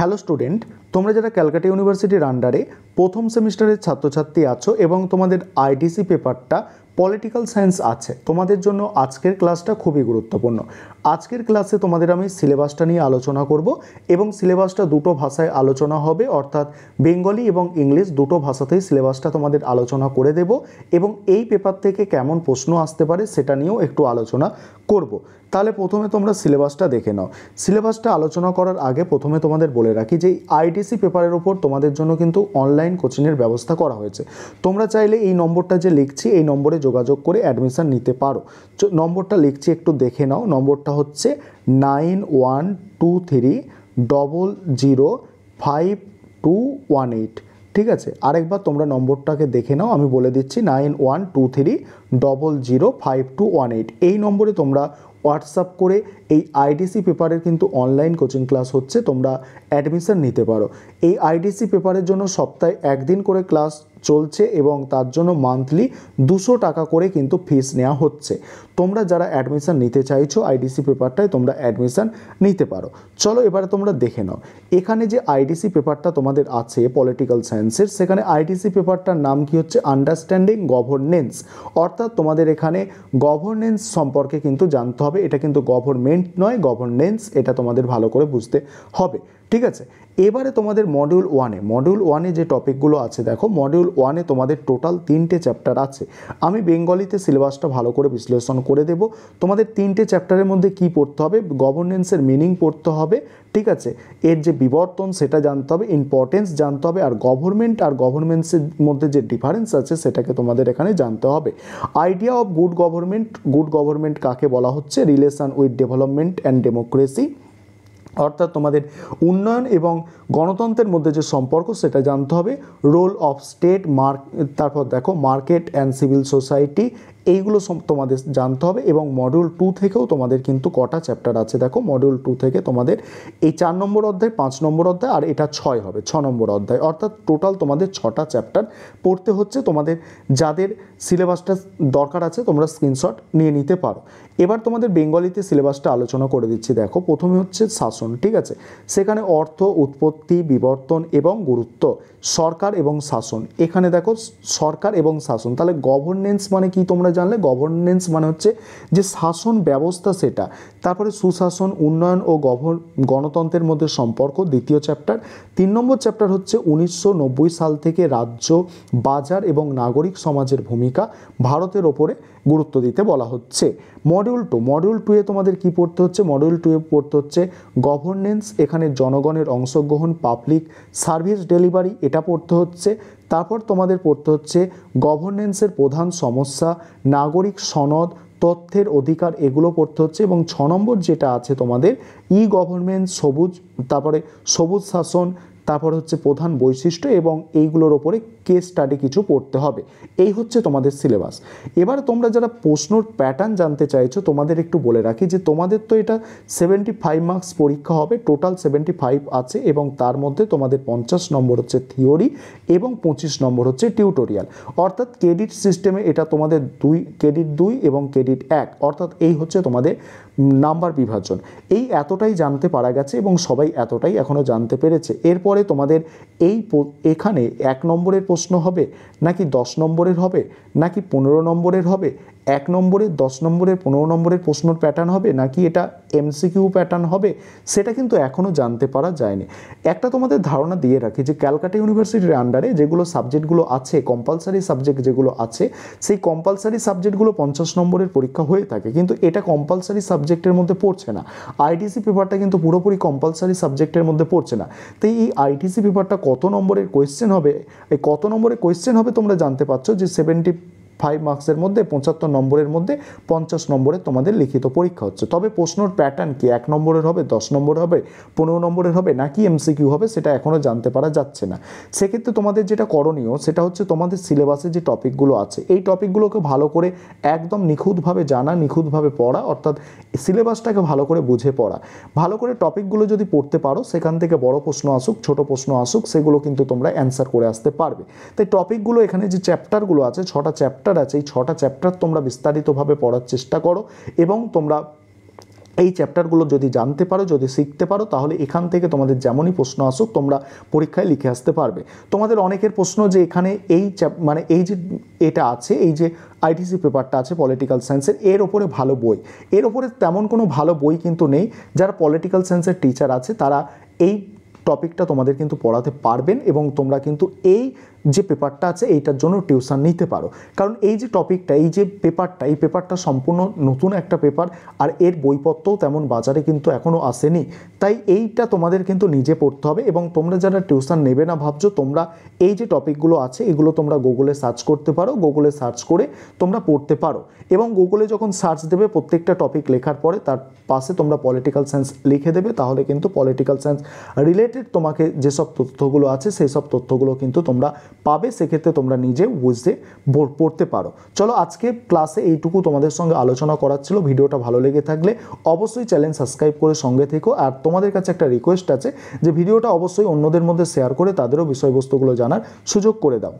hello student তোমরা যারা ক্যালকাটা ইউনিভার্সিটির আন্ডারে প্রথম সেমিস্টারের ছাত্রছাত্রী আছো এবং তোমাদের আইটিসি পেপারটা পলিটিক্যাল সায়েন্স আছে তোমাদের জন্য আজকের ক্লাসটা খুবই গুরুত্বপূর্ণ আজকের ক্লাসে তোমাদের আমি সিলেবাসটা নিয়ে আলোচনা করব এবং সিলেবাসটা দুটো ভাষায় আলোচনা হবে অর্থাৎ বেঙ্গলি এবং ইংলিশ দুটো ভাষাতেই সিলেবাসটা তোমাদের আলোচনা করে দেব এবং এই পেপার থেকে কেমন প্রশ্ন আসতে পারে সেটা নিয়েও একটু আলোচনা করব তাহলে প্রথমে তোমরা সিলেবাসটা দেখে নাও সিলেবাসটা আলোচনা করার আগে প্রথমে তোমাদের বলে রাখি যে আইটিসি পেপারের ওপর তোমাদের জন্য কিন্তু অনলাইন কোচিংয়ের ব্যবস্থা করা হয়েছে তোমরা চাইলে এই নম্বরটা যে লিখছি এই নম্বরে যোগাযোগ করে অ্যাডমিশান নিতে পারো নম্বরটা লিখছি একটু দেখে নাও নম্বরটা হচ্ছে nine one two three double zero five two one eight ঠিক আছে আরেকবার তোমরা নম্বরটাকে দেখে নাও আমি বলে দিচ্ছি nine one two three double zero five two one eight এই নম্বরে তোমরা হোয়াটসঅ্যাপ করে এই আইডিসি পেপারের কিন্তু অনলাইন কোচিং ক্লাস হচ্ছে তোমরা অ্যাডমিশান নিতে পারো এই আইডিসি পেপারের জন্য সপ্তাহে একদিন করে ক্লাস চলছে এবং তার জন্য মান্থলি দুশো টাকা করে কিন্তু ফিস নেওয়া হচ্ছে তোমরা যারা অ্যাডমিশান নিতে চাইছো আইডিসি পেপারটায় তোমরা অ্যাডমিশান নিতে পারো চলো এবারে তোমরা দেখে নাও এখানে যে আইডিসি পেপারটা তোমাদের আছে পলিটিক্যাল সায়েন্সের সেখানে আইডিসি পেপারটার নাম কি হচ্ছে আন্ডারস্ট্যান্ডিং গভর্নেন্স অর্থাৎ তোমাদের এখানে গভর্নেন্স সম্পর্কে কিন্তু জানতে হবে এটা কিন্তু গভর্নমেন্ট নয় গভর্নেন্স এটা তোমাদের ভালো করে বুঝতে হবে ঠিক আছে এবারে তোমাদের মডিউল ওয়ানে মডিউল ওয়ানে যে টপিকগুলো আছে দেখো মডিউল ওয়ানে তোমাদের টোটাল তিনটে চ্যাপ্টার আছে আমি বেঙ্গলিতে সিলেবাসটা ভালো করে বিশ্লেষণ করে দেব তোমাদের তিনটে চ্যাপ্টারের মধ্যে কি পড়তে হবে গভর্নেন্সের মিনিং পড়তে হবে ঠিক আছে এর যে বিবর্তন সেটা জানতে হবে ইম্পর্টেন্স জানতে হবে আর গভর্নমেন্ট আর গভর্নমেন্টসের মধ্যে যে ডিফারেন্স আছে সেটাকে তোমাদের এখানে জানতে হবে idea of good government good government কাকে বলা হচ্ছে relation with development and democracy অর্থাৎ তোমাদের উন্নয়ন এবং গণতন্ত্রের মধ্যে যে সম্পর্ক সেটা জানতে হবে রোল অফ স্টেট মার্ক তারপর দেখো মার্কেট অ্যান্ড সিভিল সোসাইটি এইগুলো তোমাদের জানতে হবে এবং মডিউল টু থেকেও তোমাদের কিন্তু কটা চ্যাপ্টার আছে দেখো মডিউল টু থেকে তোমাদের এই চার নম্বর অধ্যায় পাঁচ নম্বর অধ্যায় আর এটা ছয় হবে ছ নম্বর অধ্যায় অর্থাৎ টোটাল তোমাদের ছটা চ্যাপ্টার পড়তে হচ্ছে তোমাদের যাদের সিলেবাসটা দরকার আছে তোমরা স্ক্রিনশট নিয়ে নিতে পারো এবার তোমাদের বেঙ্গলিতে সিলেবাসটা আলোচনা করে দিচ্ছি দেখো প্রথমে হচ্ছে শাসন ঠিক আছে সেখানে অর্থ উৎপত্তি শক্তি বিবর্তন এবং গুরুত্ব সরকার এবং শাসন এখানে দেখো সরকার এবং শাসন তাহলে গভর্নেন্স মানে কি তোমরা জানলে গভর্নেন্স মানে হচ্ছে যে শাসন ব্যবস্থা সেটা তারপরে সুশাসন উন্নয়ন ও গভর্ন গণতন্ত্রের মধ্যে সম্পর্ক দ্বিতীয় চ্যাপ্টার তিন নম্বর চ্যাপ্টার হচ্ছে উনিশশো সাল থেকে রাজ্য বাজার এবং নাগরিক সমাজের ভূমিকা ভারতের ওপরে গুরুত্ব দিতে বলা হচ্ছে মডিউল টু মডিউল টুয়ে তোমাদের কি পড়তে হচ্ছে মডিউল টুয়ে পড়তে হচ্ছে গভর্নেন্স এখানে জনগণের অংশগ্রহণ দেখুন পাবলিক সার্ভিস ডেলিভারি এটা পড়তে হচ্ছে তারপর তোমাদের পড়তে হচ্ছে গভর্নেন্সের প্রধান সমস্যা নাগরিক সনদ তথ্যের অধিকার এগুলো পড়তে হচ্ছে এবং ছ নম্বর যেটা আছে তোমাদের ই গভর্নমেন্ট সবুজ তারপরে সবুজ শাসন তারপর হচ্ছে প্রধান বৈশিষ্ট্য এবং এইগুলোর ওপরে কেস স্টাডি কিছু পড়তে হবে এই হচ্ছে তোমাদের সিলেবাস এবার তোমরা যারা প্রশ্নর প্যাটার্ন জানতে চাইছো তোমাদের একটু বলে রাখি যে তোমাদের তো এটা সেভেন্টি ফাইভ মার্কস পরীক্ষা হবে টোটাল সেভেন্টি ফাইভ আছে এবং তার মধ্যে তোমাদের পঞ্চাশ নম্বর হচ্ছে থিওরি এবং পঁচিশ নম্বর হচ্ছে টিউটোরিয়াল অর্থাৎ ক্রেডিট সিস্টেমে এটা তোমাদের দুই ক্রেডিট দুই এবং ক্রেডিট এক অর্থাৎ এই হচ্ছে তোমাদের নাম্বার বিভাজন এই এতটাই জানতে পারা গেছে এবং সবাই এতটাই এখনও জানতে পেরেছে এরপর পরে তোমাদের এই এখানে এক নম্বরের প্রশ্ন হবে নাকি দশ নম্বরের হবে নাকি পনেরো নম্বরের হবে এক নম্বরের দশ নম্বরের পনেরো নম্বরের প্রশ্নর প্যাটার্ন হবে নাকি এটা এমসিকিউ প্যাটার্ন হবে সেটা কিন্তু এখনও জানতে পারা যায়নি একটা তোমাদের ধারণা দিয়ে রাখি যে ক্যালকাটা ইউনিভার্সিটির আন্ডারে যেগুলো সাবজেক্টগুলো আছে কম্পালসারি সাবজেক্ট যেগুলো আছে সেই কম্পালসারি সাবজেক্টগুলো পঞ্চাশ নম্বরের পরীক্ষা হয়ে থাকে কিন্তু এটা কম্পালসারি সাবজেক্টের মধ্যে পড়ছে না আইটিসি পেপারটা কিন্তু পুরোপুরি কম্পালসারি সাবজেক্টের মধ্যে পড়ছে না তাই এই আইটিসি পেপারটা কত নম্বরের কোয়েশ্চেন হবে এই কত নম্বরের কোয়েশ্চেন হবে তোমরা জানতে পারছো যে সেভেন্টি ফাইভ মার্কসের মধ্যে পঁচাত্তর নম্বরের মধ্যে পঞ্চাশ নম্বরে তোমাদের লিখিত পরীক্ষা হচ্ছে তবে প্রশ্নর প্যাটার্ন কি এক নম্বরের হবে দশ নম্বর হবে পনেরো নম্বরের হবে নাকি এমসিকিউ হবে সেটা এখনও জানতে পারা যাচ্ছে না সেক্ষেত্রে তোমাদের যেটা করণীয় সেটা হচ্ছে তোমাদের সিলেবাসে যে টপিকগুলো আছে এই টপিকগুলোকে ভালো করে একদম নিখুঁতভাবে জানা নিখুঁতভাবে পড়া অর্থাৎ সিলেবাসটাকে ভালো করে বুঝে পড়া ভালো করে টপিকগুলো যদি পড়তে পারো সেখান থেকে বড় প্রশ্ন আসুক ছোট প্রশ্ন আসুক সেগুলো কিন্তু তোমরা অ্যান্সার করে আসতে পারবে তাই টপিকগুলো এখানে যে চ্যাপ্টারগুলো আছে ছটা চ্যাপ্টার চ্যাপ্টার আছে এই ছটা চ্যাপ্টার তোমরা বিস্তারিতভাবে পড়ার চেষ্টা করো এবং তোমরা এই চ্যাপ্টারগুলো যদি জানতে পারো যদি শিখতে পারো তাহলে এখান থেকে তোমাদের যেমনই প্রশ্ন আসুক তোমরা পরীক্ষায় লিখে আসতে পারবে তোমাদের অনেকের প্রশ্ন যে এখানে এই মানে এই যে এটা আছে এই যে আইটিসি পেপারটা আছে পলিটিক্যাল সায়েন্সের এর ওপরে ভালো বই এর ওপরে তেমন কোনো ভালো বই কিন্তু নেই যারা পলিটিক্যাল সায়েন্সের টিচার আছে তারা এই টপিকটা তোমাদের কিন্তু পড়াতে পারবেন এবং তোমরা কিন্তু এই যে পেপারটা আছে এইটার জন্য টিউশন নিতে পারো কারণ এই যে টপিকটা এই যে পেপারটা এই পেপারটা সম্পূর্ণ নতুন একটা পেপার আর এর বইপত্রও তেমন বাজারে কিন্তু এখনও আসেনি তাই এইটা তোমাদের কিন্তু নিজে পড়তে হবে এবং তোমরা যারা টিউশন নেবে না ভাবছো তোমরা এই যে টপিকগুলো আছে এগুলো তোমরা গুগলে সার্চ করতে পারো গুগলে সার্চ করে তোমরা পড়তে পারো এবং গুগলে যখন সার্চ দেবে প্রত্যেকটা টপিক লেখার পরে তার পাশে তোমরা পলিটিক্যাল সায়েন্স লিখে দেবে তাহলে কিন্তু পলিটিক্যাল সায়েন্স রিলেটেড রিলেটেড তোমাকে যেসব তথ্যগুলো আছে সেই সব তথ্যগুলো কিন্তু তোমরা পাবে সেক্ষেত্রে তোমরা নিজে বুঝতে পড়তে পারো চলো আজকে ক্লাসে এইটুকু তোমাদের সঙ্গে আলোচনা করার ছিল ভিডিওটা ভালো লেগে থাকলে অবশ্যই চ্যানেল সাবস্ক্রাইব করে সঙ্গে থেকো আর তোমাদের কাছে একটা রিকোয়েস্ট আছে যে ভিডিওটা অবশ্যই অন্যদের মধ্যে শেয়ার করে তাদেরও বিষয়বস্তুগুলো জানার সুযোগ করে দাও